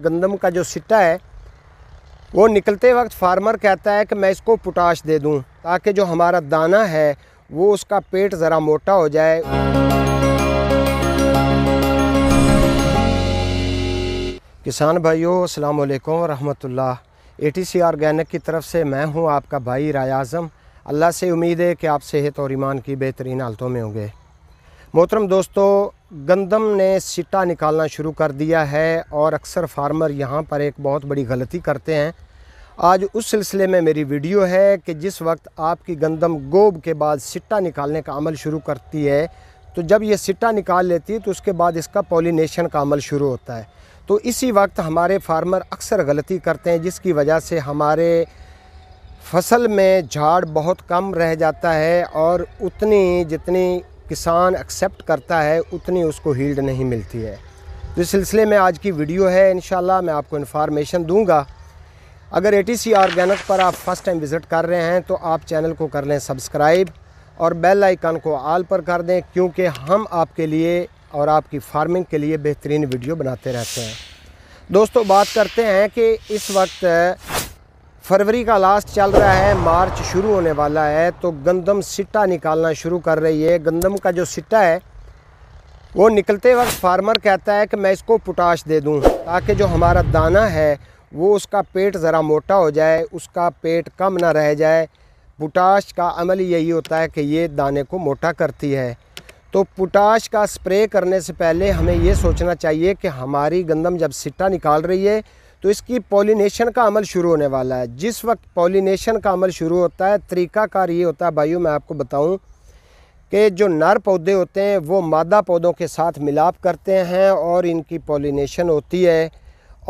गंदम का जो सिट्टा है वो निकलते वक्त फार्मर कहता है कि मैं इसको पोटाश दे दूं ताकि जो हमारा दाना है वो उसका पेट ज़रा मोटा हो जाए किसान भाइयों अस्सलाम वालेकुम रहमतुल्लाह एटीसी ऑर्गेनिक की तरफ से मैं हूं आपका भाई राय आज़म अल्लाह से उम्मीद है कि आप सेहत और ईमान की बेहतरीन हालतों में होंगे मोहतरम दोस्तों गंदम ने सिटा निकालना शुरू कर दिया है और अक्सर फार्मर यहाँ पर एक बहुत बड़ी गलती करते हैं आज उस सिलसिले में मेरी वीडियो है कि जिस वक्त आपकी गंदम गोब के बाद सिट्टा निकालने का अमल शुरू करती है तो जब ये सिट्टा निकाल लेती है तो उसके बाद इसका पॉलिनेशन का अमल शुरू होता है तो इसी वक्त हमारे फार्मर अक्सर गलती करते हैं जिसकी वजह से हमारे फसल में झाड़ बहुत कम रह जाता है और उतनी जितनी किसान एक्सेप्ट करता है उतनी उसको हील्ड नहीं मिलती है जो तो सिलसिले में आज की वीडियो है इन मैं आपको इन्फॉर्मेशन दूंगा अगर ए टी सी ऑर्गेनिक पर आप फर्स्ट टाइम विज़िट कर रहे हैं तो आप चैनल को कर लें सब्सक्राइब और बेल आइकन को आल पर कर दें क्योंकि हम आपके लिए और आपकी फार्मिंग के लिए बेहतरीन वीडियो बनाते रहते हैं दोस्तों बात करते हैं कि इस वक्त फरवरी का लास्ट चल रहा है मार्च शुरू होने वाला है तो गंदम सिट्टा निकालना शुरू कर रही है गंदम का जो सिट्टा है वो निकलते वक्त फार्मर कहता है कि मैं इसको पोटाश दे दूं ताकि जो हमारा दाना है वो उसका पेट ज़रा मोटा हो जाए उसका पेट कम ना रह जाए पोटाश का अमल यही होता है कि ये दाने को मोटा करती है तो पोटाश का स्प्रे करने से पहले हमें ये सोचना चाहिए कि हमारी गंदम जब सिट्टा निकाल रही है तो इसकी पॉलिनेशन का अमल शुरू होने वाला है जिस वक्त पॉलिनेशन का अमल शुरू होता है तरीकाकार ये होता है भाइयों मैं आपको बताऊं कि जो नर पौधे होते हैं वो मादा पौधों के साथ मिलाप करते हैं और इनकी पॉलिनेशन होती है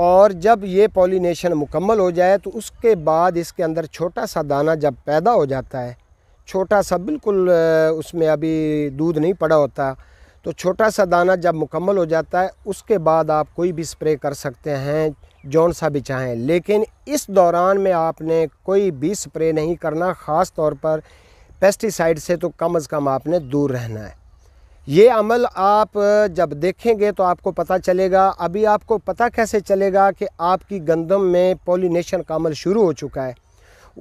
और जब ये पॉलिनेशन मुकम्मल हो जाए तो उसके बाद इसके अंदर छोटा सा दाना जब पैदा हो जाता है छोटा सा बिल्कुल उसमें अभी दूध नहीं पड़ा होता तो छोटा सा दाना जब मुकम्मल हो जाता है उसके बाद आप कोई भी स्प्रे कर सकते हैं जौन सा भी चाहें लेकिन इस दौरान में आपने कोई भी स्प्रे नहीं करना ख़ास तौर पर पेस्टिसाइड से तो कम अज़ कम आपने दूर रहना है ये अमल आप जब देखेंगे तो आपको पता चलेगा अभी आपको पता कैसे चलेगा कि आपकी गंदम में पोलिनेशन का अमल शुरू हो चुका है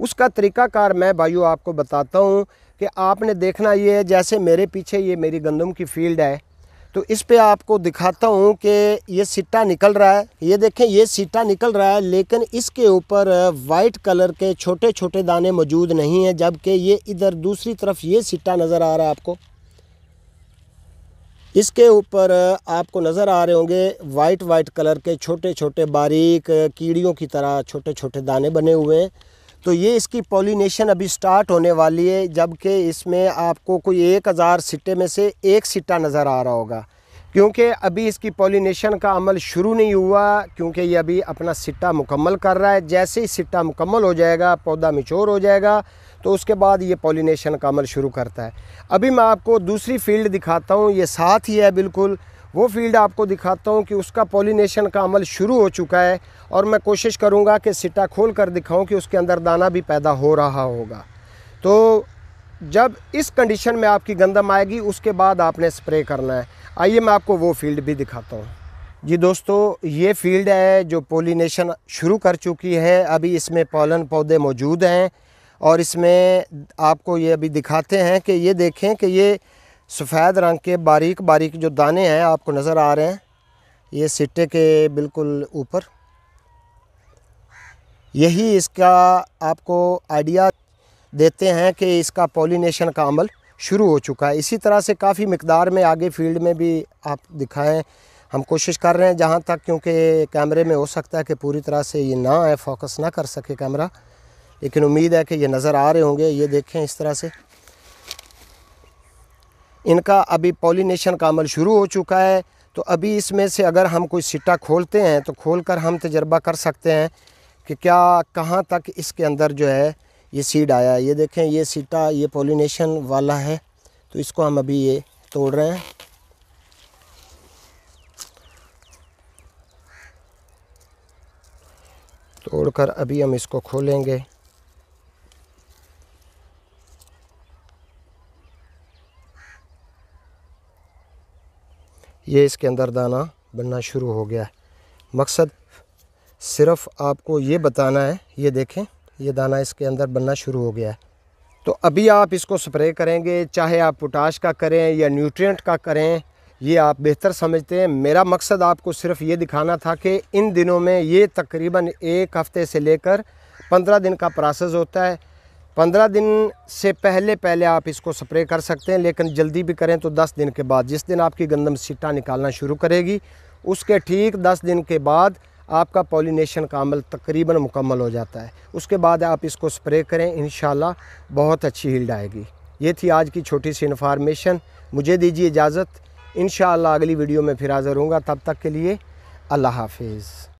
उसका तरीकाकार मैं भाइयों आपको बताता हूँ कि आपने देखना ये है जैसे मेरे पीछे ये मेरी गंदम की फील्ड है तो इस पे आपको दिखाता हूँ कि ये सिट्टा निकल रहा है ये देखें ये सिट्टा निकल रहा है लेकिन इसके ऊपर वाइट कलर के छोटे छोटे दाने मौजूद नहीं हैं जबकि ये इधर दूसरी तरफ ये सिट्टा नज़र आ रहा है आपको इसके ऊपर आपको नज़र आ रहे होंगे वाइट वाइट कलर के छोटे छोटे बारीक कीड़ियों की तरह छोटे छोटे दाने बने हुए हैं तो ये इसकी पॉलिनेशन अभी स्टार्ट होने वाली है जबकि इसमें आपको कोई एक हज़ार सिट्टे में से एक सिट्टा नज़र आ रहा होगा क्योंकि अभी इसकी पॉलिनेशन का अमल शुरू नहीं हुआ क्योंकि ये अभी अपना सिट्टा मुकम्मल कर रहा है जैसे ही सिट्टा मुकम्मल हो जाएगा पौधा मिचोर हो जाएगा तो उसके बाद ये पॉलिनेशन का अमल शुरू करता है अभी मैं आपको दूसरी फील्ड दिखाता हूँ ये साथ ही है बिल्कुल वो फील्ड आपको दिखाता हूँ कि उसका पॉलिनेशन का अमल शुरू हो चुका है और मैं कोशिश करूँगा कि सिटा खोल कर दिखाऊँ कि उसके अंदर दाना भी पैदा हो रहा होगा तो जब इस कंडीशन में आपकी गंदम आएगी उसके बाद आपने स्प्रे करना है आइए मैं आपको वो फील्ड भी दिखाता हूँ जी दोस्तों ये फील्ड है जो पोलिनेशन शुरू कर चुकी है अभी इसमें पोलन पौधे मौजूद हैं और इसमें आपको ये अभी दिखाते हैं कि ये देखें कि ये सफ़ेद रंग के बारीक बारीक जो दाने हैं आपको नज़र आ रहे हैं ये सिट्टे के बिल्कुल ऊपर यही इसका आपको आइडिया देते हैं कि इसका पॉलिनेशन का अमल शुरू हो चुका है इसी तरह से काफ़ी मकदार में आगे फील्ड में भी आप दिखाएं हम कोशिश कर रहे हैं जहाँ तक क्योंकि कैमरे में हो सकता है कि पूरी तरह से ये ना आए फोकस ना कर सके कैमरा लेकिन उम्मीद है कि ये नज़र आ रहे होंगे ये देखें इस तरह से इनका अभी पॉलिनेशन का अमल शुरू हो चुका है तो अभी इसमें से अगर हम कोई सिट्टा खोलते हैं तो खोल कर हम तजर्बा कर सकते हैं कि क्या कहाँ तक इसके अंदर जो है ये सीड आया है ये देखें ये सिट्टा ये पॉलिनेशन वाला है तो इसको हम अभी ये तोड़ रहे हैं तोड़कर अभी हम इसको खोलेंगे ये इसके अंदर दाना बनना शुरू हो गया है मकसद सिर्फ आपको ये बताना है ये देखें ये दाना इसके अंदर बनना शुरू हो गया है तो अभी आप इसको स्प्रे करेंगे चाहे आप पोटाश का करें या न्यूट्रिएंट का करें ये आप बेहतर समझते हैं मेरा मकसद आपको सिर्फ ये दिखाना था कि इन दिनों में ये तकरीबन एक हफ़्ते से लेकर पंद्रह दिन का प्रोसेस होता है पंद्रह दिन से पहले पहले आप इसको स्प्रे कर सकते हैं लेकिन जल्दी भी करें तो दस दिन के बाद जिस दिन आपकी गंदम सीटा निकालना शुरू करेगी उसके ठीक दस दिन के बाद आपका पॉलिनेशन का अमल तकरीबन मुकम्मल हो जाता है उसके बाद आप इसको स्प्रे करें इन बहुत अच्छी हिल्ड आएगी ये थी आज की छोटी सी इन्फॉर्मेशन मुझे दीजिए इजाज़त इन अगली वीडियो में फिर हाज़िर हूँगा तब तक के लिए अल्लाह हाफिज़